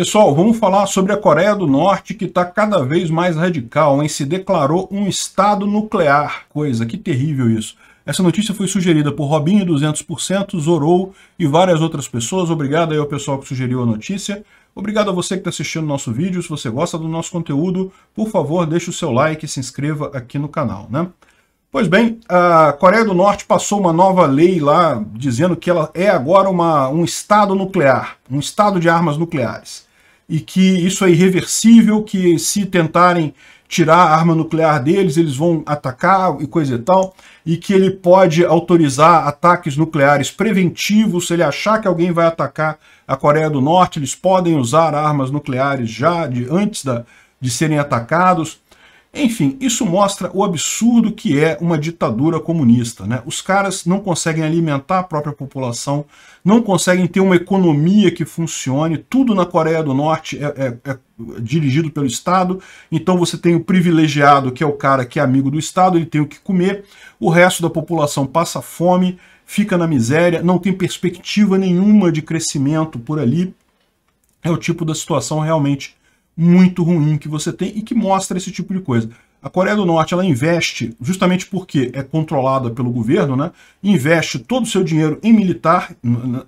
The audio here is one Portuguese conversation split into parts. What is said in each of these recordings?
Pessoal, vamos falar sobre a Coreia do Norte, que está cada vez mais radical, em se declarou um estado nuclear. Coisa, que terrível isso. Essa notícia foi sugerida por Robinho 200%, Zorou e várias outras pessoas. Obrigado aí ao pessoal que sugeriu a notícia. Obrigado a você que está assistindo nosso vídeo. Se você gosta do nosso conteúdo, por favor, deixe o seu like e se inscreva aqui no canal, né? Pois bem, a Coreia do Norte passou uma nova lei lá, dizendo que ela é agora uma, um estado nuclear, um estado de armas nucleares e que isso é irreversível, que se tentarem tirar a arma nuclear deles, eles vão atacar e coisa e tal, e que ele pode autorizar ataques nucleares preventivos, se ele achar que alguém vai atacar a Coreia do Norte, eles podem usar armas nucleares já de, antes da, de serem atacados. Enfim, isso mostra o absurdo que é uma ditadura comunista. Né? Os caras não conseguem alimentar a própria população, não conseguem ter uma economia que funcione, tudo na Coreia do Norte é, é, é dirigido pelo Estado, então você tem o privilegiado, que é o cara que é amigo do Estado, ele tem o que comer, o resto da população passa fome, fica na miséria, não tem perspectiva nenhuma de crescimento por ali. É o tipo da situação realmente muito ruim que você tem e que mostra esse tipo de coisa. A Coreia do Norte ela investe, justamente porque é controlada pelo governo, né? investe todo o seu dinheiro em militar,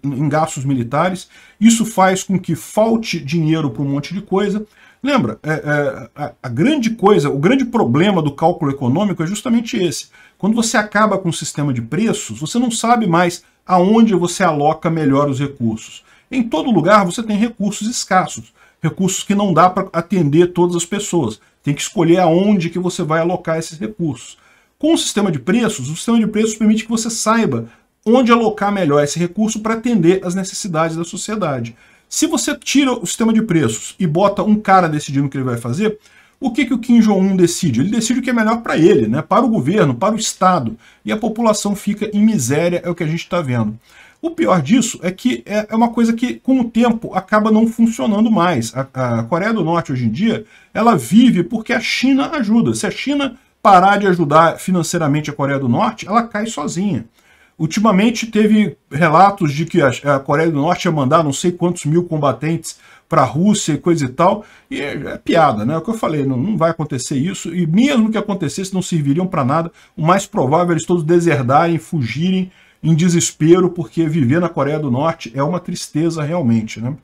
em gastos militares. Isso faz com que falte dinheiro para um monte de coisa. Lembra, é, é, a, a grande coisa, o grande problema do cálculo econômico é justamente esse. Quando você acaba com o sistema de preços, você não sabe mais aonde você aloca melhor os recursos. Em todo lugar você tem recursos escassos recursos que não dá para atender todas as pessoas. Tem que escolher aonde que você vai alocar esses recursos. Com o sistema de preços, o sistema de preços permite que você saiba onde alocar melhor esse recurso para atender as necessidades da sociedade. Se você tira o sistema de preços e bota um cara decidindo o que ele vai fazer, o que, que o Kim Jong-un decide? Ele decide o que é melhor para ele, né? para o governo, para o Estado. E a população fica em miséria, é o que a gente está vendo. O pior disso é que é, é uma coisa que, com o tempo, acaba não funcionando mais. A, a Coreia do Norte, hoje em dia, ela vive porque a China ajuda. Se a China parar de ajudar financeiramente a Coreia do Norte, ela cai sozinha. Ultimamente teve relatos de que a Coreia do Norte ia mandar não sei quantos mil combatentes para a Rússia e coisa e tal, e é, é piada, né? É o que eu falei, não, não, vai acontecer isso, e mesmo que acontecesse, não serviriam para nada. O mais provável é eles todos deserdarem, fugirem em desespero, porque viver na Coreia do Norte é uma tristeza realmente. Né?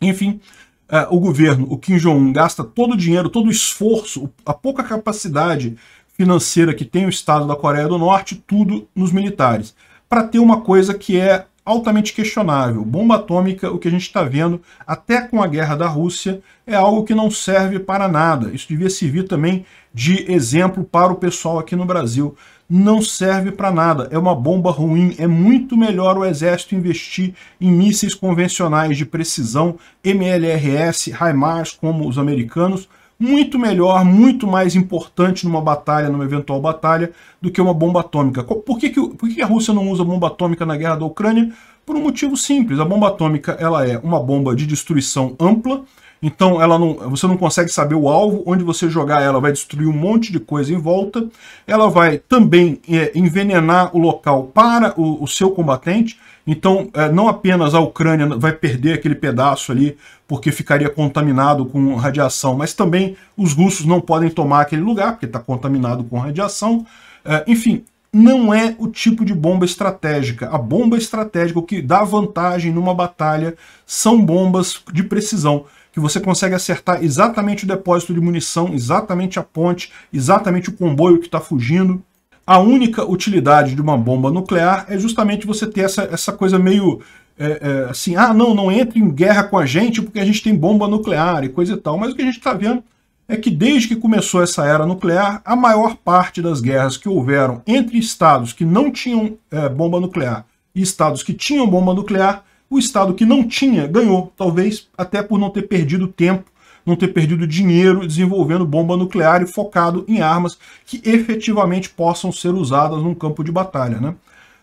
Enfim, é, o governo, o Kim Jong-un, gasta todo o dinheiro, todo o esforço, a pouca capacidade financeira que tem o Estado da Coreia do Norte, tudo nos militares, para ter uma coisa que é altamente questionável. Bomba atômica, o que a gente está vendo até com a guerra da Rússia, é algo que não serve para nada. Isso devia servir também de exemplo para o pessoal aqui no Brasil. Não serve para nada, é uma bomba ruim. É muito melhor o exército investir em mísseis convencionais de precisão, MLRS, HIMARS, como os americanos, muito melhor, muito mais importante numa batalha, numa eventual batalha, do que uma bomba atômica. Por que, que, por que a Rússia não usa bomba atômica na guerra da Ucrânia? Por um motivo simples. A bomba atômica ela é uma bomba de destruição ampla, então ela não, você não consegue saber o alvo, onde você jogar ela vai destruir um monte de coisa em volta. Ela vai também é, envenenar o local para o, o seu combatente. Então é, não apenas a Ucrânia vai perder aquele pedaço ali porque ficaria contaminado com radiação, mas também os russos não podem tomar aquele lugar porque está contaminado com radiação. É, enfim, não é o tipo de bomba estratégica. A bomba estratégica, o que dá vantagem numa batalha, são bombas de precisão que você consegue acertar exatamente o depósito de munição, exatamente a ponte, exatamente o comboio que está fugindo. A única utilidade de uma bomba nuclear é justamente você ter essa, essa coisa meio é, é, assim, ah, não, não entre em guerra com a gente porque a gente tem bomba nuclear e coisa e tal. Mas o que a gente está vendo é que desde que começou essa era nuclear, a maior parte das guerras que houveram entre estados que não tinham é, bomba nuclear e estados que tinham bomba nuclear o Estado que não tinha ganhou, talvez até por não ter perdido tempo, não ter perdido dinheiro desenvolvendo bomba nuclear e focado em armas que efetivamente possam ser usadas num campo de batalha. Né?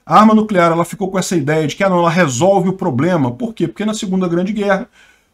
A arma nuclear ela ficou com essa ideia de que ah, não, ela resolve o problema. Por quê? Porque na Segunda Grande Guerra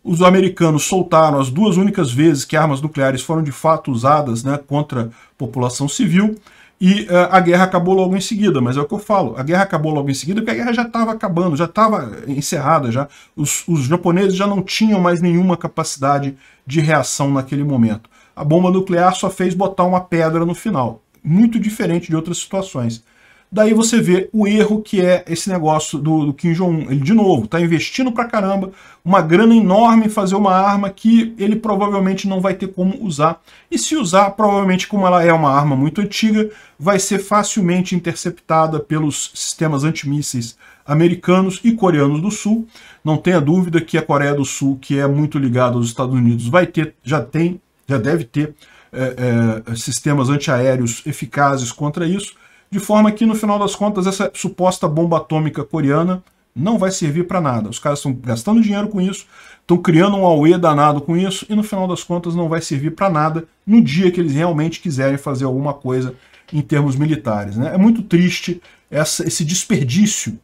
os americanos soltaram as duas únicas vezes que armas nucleares foram de fato usadas né, contra a população civil e uh, a guerra acabou logo em seguida, mas é o que eu falo, a guerra acabou logo em seguida porque a guerra já estava acabando, já estava encerrada, já os, os, japoneses já não tinham mais nenhuma capacidade de reação naquele momento. A bomba nuclear só fez botar uma pedra no final, muito diferente de outras situações. Daí você vê o erro que é esse negócio do, do Kim Jong-un. Ele, de novo, está investindo pra caramba, uma grana enorme em fazer uma arma que ele provavelmente não vai ter como usar. E se usar, provavelmente, como ela é uma arma muito antiga, vai ser facilmente interceptada pelos sistemas antimísseis americanos e coreanos do Sul. Não tenha dúvida que a Coreia do Sul, que é muito ligada aos Estados Unidos, vai ter, já tem, já deve ter, é, é, sistemas antiaéreos eficazes contra isso de forma que no final das contas essa suposta bomba atômica coreana não vai servir para nada. Os caras estão gastando dinheiro com isso, estão criando um auê danado com isso e no final das contas não vai servir para nada no dia que eles realmente quiserem fazer alguma coisa em termos militares. Né? É muito triste essa, esse desperdício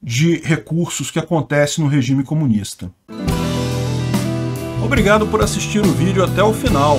de recursos que acontece no regime comunista. Obrigado por assistir o vídeo até o final.